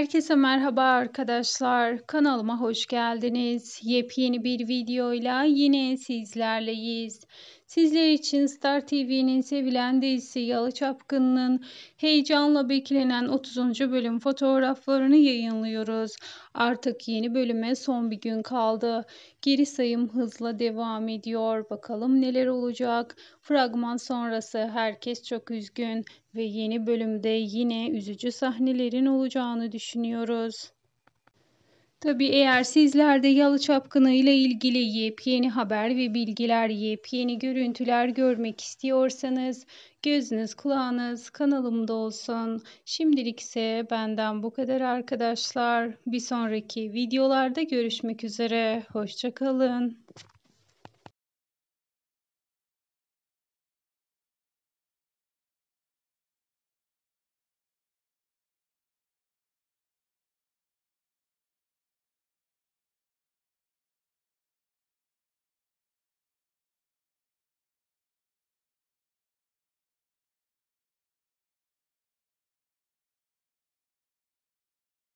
Herkese merhaba arkadaşlar. Kanalıma hoş geldiniz. Yepyeni bir videoyla yine sizlerleyiz. Sizler için Star TV'nin sevilen dizisi Yalı Çapkın'ın heyecanla beklenen 30. bölüm fotoğraflarını yayınlıyoruz. Artık yeni bölüme son bir gün kaldı. Geri sayım hızla devam ediyor. Bakalım neler olacak. Fragman sonrası herkes çok üzgün ve yeni bölümde yine üzücü sahnelerin olacağını düşünüyoruz. Tabi eğer sizlerde de Yalı Çapkını ile ilgili yepyeni haber ve bilgiler, yepyeni görüntüler görmek istiyorsanız gözünüz kulağınız kanalımda olsun. Şimdilik ise benden bu kadar arkadaşlar. Bir sonraki videolarda görüşmek üzere. Hoşçakalın.